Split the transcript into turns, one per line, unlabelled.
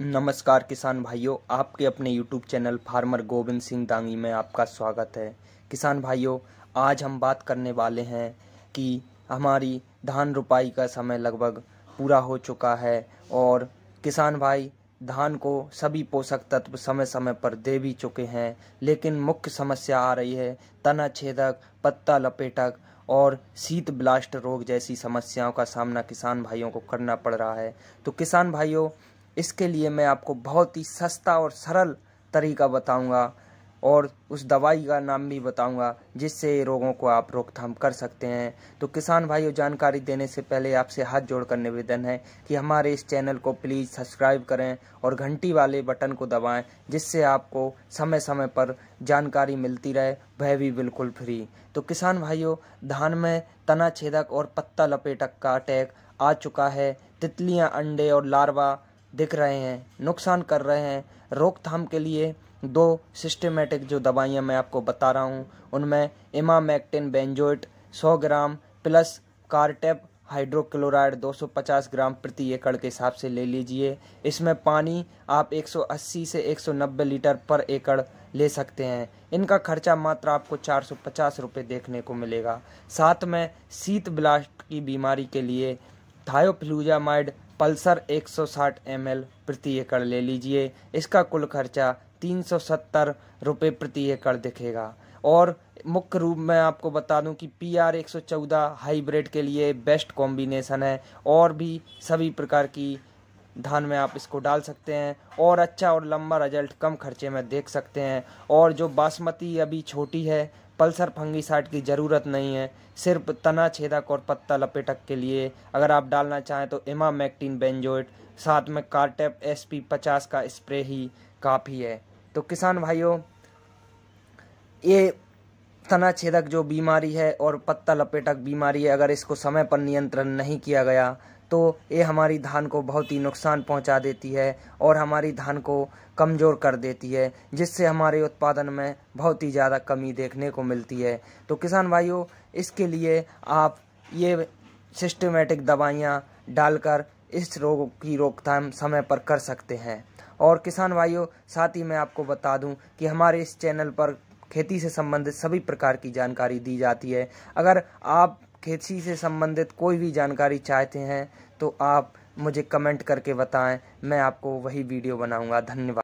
नमस्कार किसान भाइयों आपके अपने YouTube channel farmer Govind Singh Dangi में आपका स्वागत है किसान भाइयों आज हम बात करने वाले हैं कि हमारी धान रुपाई का समय लगभग पूरा हो चुका है और किसान भाई धान को सभी पोषक तत्व समय समय पर दे भी चुके हैं लेकिन मुख्य समस्या आ रही है तना छेदक पत्ता लपेटक और शीत ब्लास्ट रोग जैसी समस्याओं का सामना किसान भाइयों को करना पड़ रहा है तो किसान भाइयों इसके लिए मैं आपको बहुत ही सस्ता और सरल तरीका बताऊंगा और उस दवाई का नाम भी बताऊंगा जिससे रोगों को आप रोकथाम कर सकते हैं तो किसान भाइयों जानकारी देने से पहले आपसे हाथ जोड़कर निवेदन है कि हमारे इस चैनल को प्लीज़ सब्सक्राइब करें और घंटी वाले बटन को दबाएं जिससे आपको समय समय पर जानकारी मिलती रहे वह भी बिल्कुल फ्री तो किसान भाइयों धान में तना छेदक और पत्ता लपेटक का अटैक आ चुका है तितलियाँ अंडे और लार्वा दिख रहे हैं नुकसान कर रहे हैं रोकथाम के लिए दो सिस्टमेटिक जो दवाइयाँ मैं आपको बता रहा हूँ उनमें emamectin benzoate 100 gram plus cartap hydrochloride 250 gram प्रति एकड़ के हिसाब से ले लीजिए इसमें पानी आप 180 से 190 लीटर पर एकड़ ले सकते हैं इनका खर्चा मात्र आपको चार सौ देखने को मिलेगा साथ में शीत ब्लास्ट की बीमारी के लिए थायोफ्लूजामाइड पल्सर 160 ml प्रति एकड़ ले लीजिए इसका कुल खर्चा तीन सौ सत्तर रुपये प्रति एकड़ दिखेगा और मुख्य रूप में आपको बता दूं कि पी आर एक सौ चौदह हाईब्रिड के लिए बेस्ट कॉम्बिनेशन है और भी सभी प्रकार की धान में आप इसको डाल सकते हैं और अच्छा और लंबा रिजल्ट कम खर्चे में देख सकते हैं और जो बासमती अभी छोटी है पल्सर फंगीसाइड की ज़रूरत नहीं है सिर्फ तना छेदक और पत्ता लपेटक के लिए अगर आप डालना चाहें तो एमा मैक्टीन बेंजोइट साथ में कार्टेप एस पी पचास का स्प्रे ही काफ़ी है तो किसान भाइयों ये तना छेदक जो बीमारी है और पत्ता लपेटक बीमारी है अगर इसको समय पर नियंत्रण नहीं किया गया तो ये हमारी धान को बहुत ही नुकसान पहुंचा देती है और हमारी धान को कमज़ोर कर देती है जिससे हमारे उत्पादन में बहुत ही ज़्यादा कमी देखने को मिलती है तो किसान भाइयों इसके लिए आप ये सिस्टमेटिक दवाइयाँ डालकर इस रोग की रोकथाम समय पर कर सकते हैं और किसान भाइयों साथ ही मैं आपको बता दूं कि हमारे इस चैनल पर खेती से संबंधित सभी प्रकार की जानकारी दी जाती है अगर आप खेती से संबंधित कोई भी जानकारी चाहते हैं तो आप मुझे कमेंट करके बताएं मैं आपको वही वीडियो बनाऊंगा धन्यवाद